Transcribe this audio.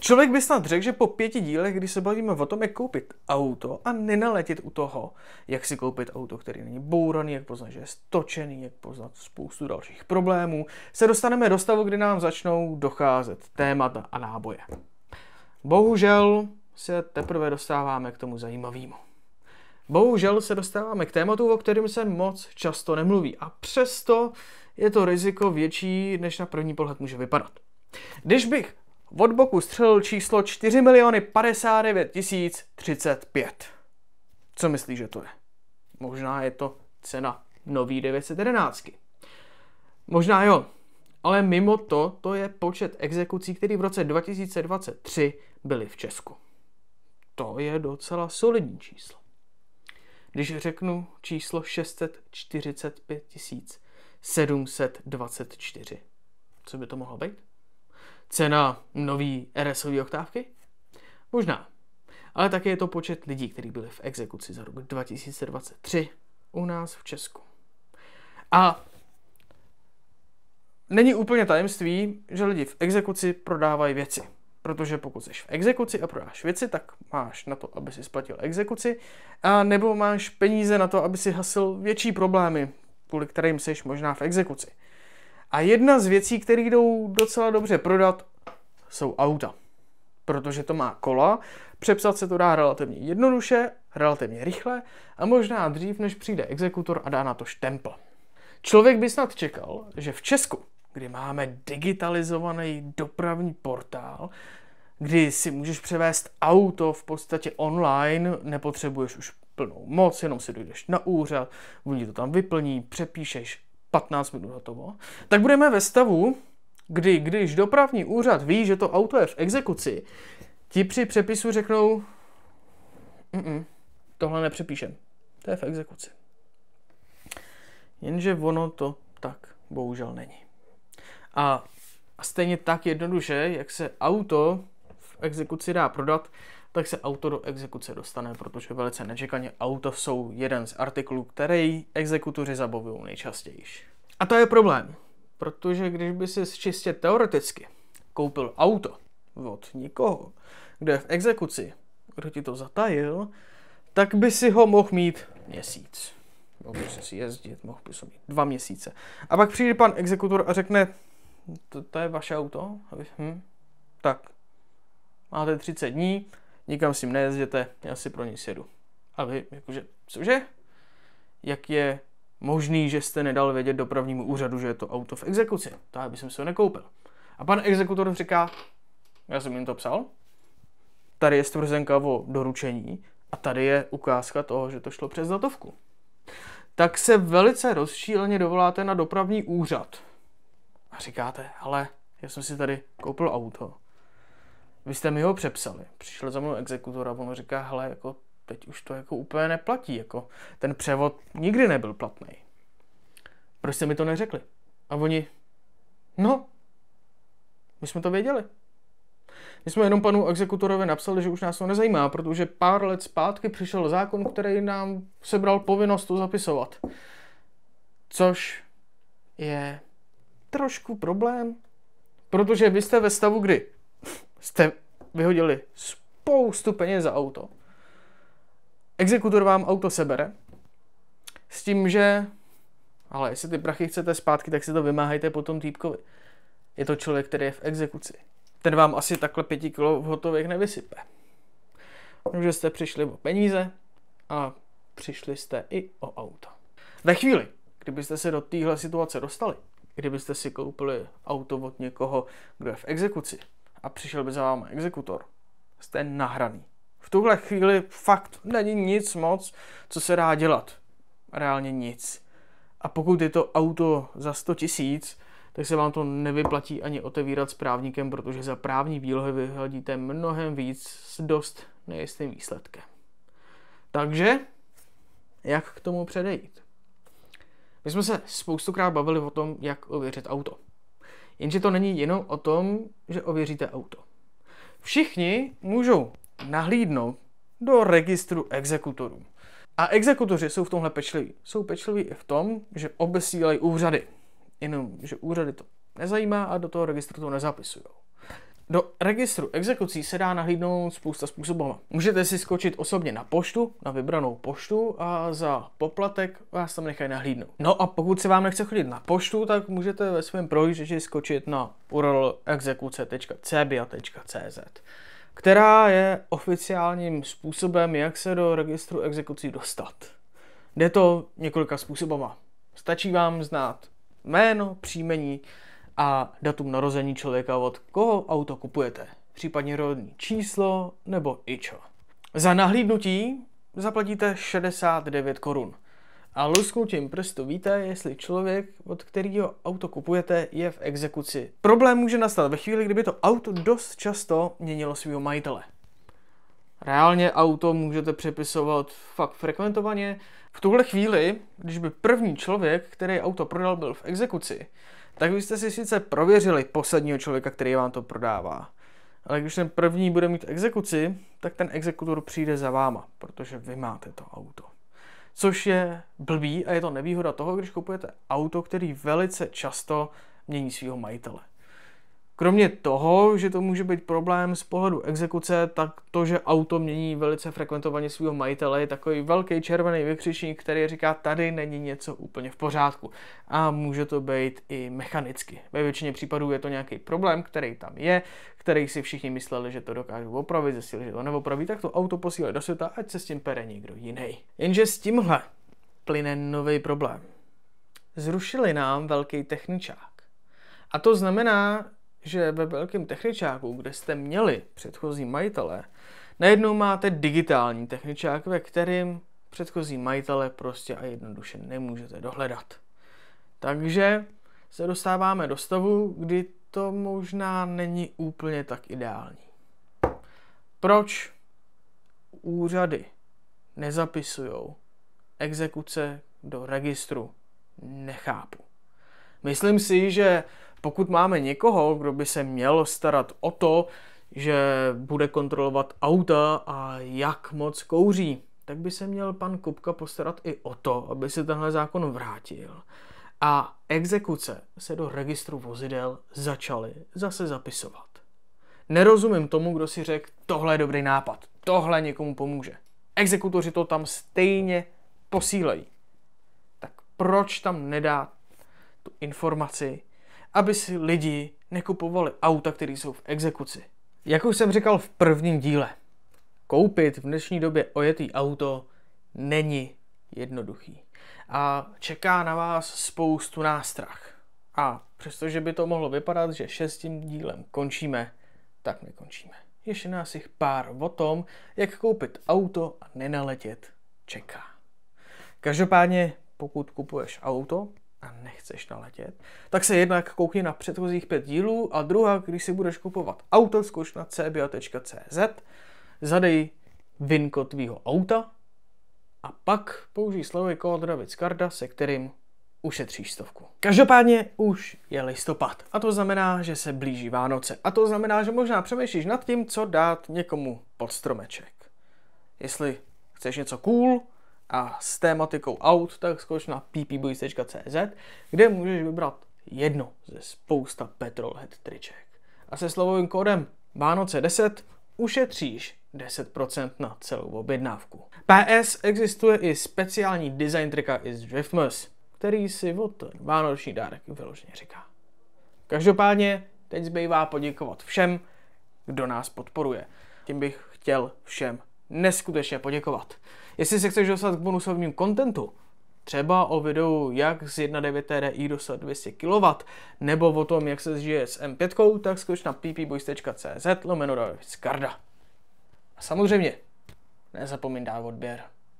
Člověk by snad řekl, že po pěti dílech, kdy se bavíme o tom, jak koupit auto a nenaletit u toho, jak si koupit auto, který není bouraný, jak poznat, že je stočený, jak poznat spoustu dalších problémů, se dostaneme do stavu, kdy nám začnou docházet témata a náboje. Bohužel se teprve dostáváme k tomu zajímavému. Bohužel se dostáváme k tématu, o kterém se moc často nemluví a přesto je to riziko větší, než na první pohled může vypadat. Když bych od boku střelil číslo 4 miliony 59 tisíc 35. Co myslí, že to je? Možná je to cena nový 911. Možná jo, ale mimo to, to je počet exekucí, které v roce 2023 byly v Česku. To je docela solidní číslo. Když řeknu číslo 645 724, co by to mohlo být? cena nový RSové oktávky? Možná. Ale také je to počet lidí, kteří byli v exekuci za rok 2023 u nás v Česku. A není úplně tajemství, že lidi v exekuci prodávají věci. Protože pokud jsi v exekuci a prodáš věci, tak máš na to, aby si splatil exekuci, a nebo máš peníze na to, aby si hasil větší problémy, kvůli kterým jsi možná v exekuci. A jedna z věcí, které jdou docela dobře prodat, jsou auta. Protože to má kola, přepsat se to dá relativně jednoduše, relativně rychle a možná dřív, než přijde exekutor a dá na to štempl. Člověk by snad čekal, že v Česku, kdy máme digitalizovaný dopravní portál, kdy si můžeš převést auto v podstatě online, nepotřebuješ už plnou moc, jenom si dojdeš na úřad, oni to tam vyplní, přepíšeš, 15 minut hotovo, tak budeme ve stavu, kdy když dopravní úřad ví, že to auto je v exekuci, ti při přepisu řeknou, tohle nepřepíšem, to je v exekuci. Jenže ono to tak bohužel není. A, a stejně tak jednoduše, jak se auto v exekuci dá prodat, tak se auto do exekuce dostane, protože velice nečekaně auta jsou jeden z artiklů, který exekutoři zabavují nejčastěji. A to je problém, protože když by si čistě teoreticky koupil auto od nikoho, kde je v exekuci, kdo ti to zatajil, tak by si ho mohl mít měsíc. Mohl by si jezdit, mohl by si mít dva měsíce. A pak přijde pan exekutor a řekne, to, to je vaše auto? Hm, tak, máte 30 dní, nikam s ním nejezděte, já si pro ní sjedu. A vy, jakože, cože? Jak je možný, že jste nedal vědět dopravnímu úřadu, že je to auto v exekuci? To já bych se ho nekoupil. A pan exekutor říká, já jsem jim to psal, tady je stvrzenka o doručení a tady je ukázka toho, že to šlo přes datovku. Tak se velice rozšíleně dovoláte na dopravní úřad a říkáte, ale já jsem si tady koupil auto, vy jste mi ho přepsali. Přišel za mnou exekutor a on říká, hele, jako teď už to jako úplně neplatí, jako ten převod nikdy nebyl platný. Proč jste mi to neřekli? A oni, no, my jsme to věděli. My jsme jenom panu exekutorovi napsali, že už nás to nezajímá, protože pár let zpátky přišel zákon, který nám sebral povinnost to zapisovat. Což je trošku problém, protože vy jste ve stavu kdy? jste vyhodili spoustu peněz za auto. Exekutor vám auto sebere s tím, že ale jestli ty prachy chcete zpátky, tak si to vymáhajte potom týpkovi. Je to člověk, který je v exekuci. Ten vám asi takhle pěti kilo v hotových nevysype. Takže jste přišli o peníze a přišli jste i o auto. Ve chvíli, kdybyste se do téhle situace dostali, kdybyste si koupili auto od někoho, kdo je v exekuci, a přišel by za vámi exekutor, jste nahraný. V tuhle chvíli fakt není nic moc, co se dá dělat. Reálně nic. A pokud je to auto za 100 tisíc, tak se vám to nevyplatí ani otevírat s právníkem, protože za právní výlohy vyhledíte mnohem víc s dost nejistým výsledkem. Takže, jak k tomu předejít? My jsme se spoustukrát bavili o tom, jak ověřit auto. Jenže to není jenom o tom, že ověříte auto. Všichni můžou nahlídnout do registru exekutorů. A exekutoři jsou v tomhle pečliví. Jsou pečliví i v tom, že obesílají úřady. Jenom, že úřady to nezajímá a do toho registru to nezapisují. Do registru exekucí se dá nahlídnout spousta způsobů. Můžete si skočit osobně na poštu, na vybranou poštu a za poplatek vás tam nechají nahlídnout. No a pokud se vám nechce chodit na poštu, tak můžete ve svém prohlížeči skočit na url exekuce.cbia.cz která je oficiálním způsobem, jak se do registru exekucí dostat. Jde to několika způsobama. Stačí vám znát jméno, příjmení, a datum narození člověka, od koho auto kupujete, případně rodní číslo nebo ičo. Za nahlídnutí zaplatíte 69 korun. A lusknutím prstu víte, jestli člověk, od kterého auto kupujete, je v exekuci. Problém může nastat ve chvíli, kdyby to auto dost často měnilo svého majitele. Reálně auto můžete přepisovat fakt frekventovaně. V tuhle chvíli, když by první člověk, který auto prodal, byl v exekuci, tak byste si sice prověřili posledního člověka, který vám to prodává. Ale když ten první bude mít exekuci, tak ten exekutor přijde za váma, protože vy máte to auto. Což je blbý a je to nevýhoda toho, když kupujete auto, který velice často mění svého majitele. Kromě toho, že to může být problém z pohledu exekuce, tak to, že auto mění velice frekventovaně svého majitele, je takový velký červený vykřičník, který říká, tady není něco úplně v pořádku. A může to být i mechanicky. Ve většině případů je to nějaký problém, který tam je, který si všichni mysleli, že to dokážou opravit, zjistili, že to neopraví, tak to auto posílají do světa, ať se s tím pere někdo jiný. Jenže s tímhle plyne nový problém. Zrušili nám velký techničák. A to znamená, že ve velkém techničáku, kde jste měli předchozí majitele, najednou máte digitální techničák, ve kterým předchozí majitele prostě a jednoduše nemůžete dohledat. Takže se dostáváme do stavu, kdy to možná není úplně tak ideální. Proč úřady nezapisují exekuce do registru? Nechápu. Myslím si, že pokud máme někoho, kdo by se měl starat o to, že bude kontrolovat auta a jak moc kouří, tak by se měl pan Kupka postarat i o to, aby se tenhle zákon vrátil. A exekuce se do registru vozidel začaly zase zapisovat. Nerozumím tomu, kdo si řekl, tohle je dobrý nápad, tohle někomu pomůže. Exekutoři to tam stejně posílejí. Tak proč tam nedá tu informaci aby si lidi nekupovali auta, které jsou v exekuci. Jak už jsem říkal v prvním díle, koupit v dnešní době ojetý auto není jednoduchý. A čeká na vás spoustu nástrah. A přestože by to mohlo vypadat, že šestým dílem končíme, tak nekončíme. Ještě nás jich pár o tom, jak koupit auto a nenaletět čeká. Každopádně, pokud kupuješ auto, a nechceš naletět, tak se jednak koukni na předchozích pět dílů a druhá, když si budeš kupovat auto, zkouš na cbio.cz, zadej vinko tvýho auta a pak použij slovo kód Karda, se kterým ušetříš stovku. Každopádně už je listopad a to znamená, že se blíží Vánoce a to znamená, že možná přemýšlíš nad tím, co dát někomu pod stromeček. Jestli chceš něco cool, a s tématikou aut, tak skoč na ppboys.cz, kde můžeš vybrat jedno ze spousta Petrolhead triček. A se slovovým kódem Vánoce 10 ušetříš 10% na celou objednávku. PS existuje i speciální design trika i z Driftmas, který si o ten vánoční dárek vyloženě říká. Každopádně teď zbývá poděkovat všem, kdo nás podporuje. Tím bych chtěl všem neskutečně poděkovat. Jestli se chceš dostat k bonusovým kontentu, třeba o videu, jak z 1.9 TDI dostat 200 kW, nebo o tom, jak se žije s M5, tak skoč na ppboys.cz lomeno A samozřejmě, nezapomeň dát odběr.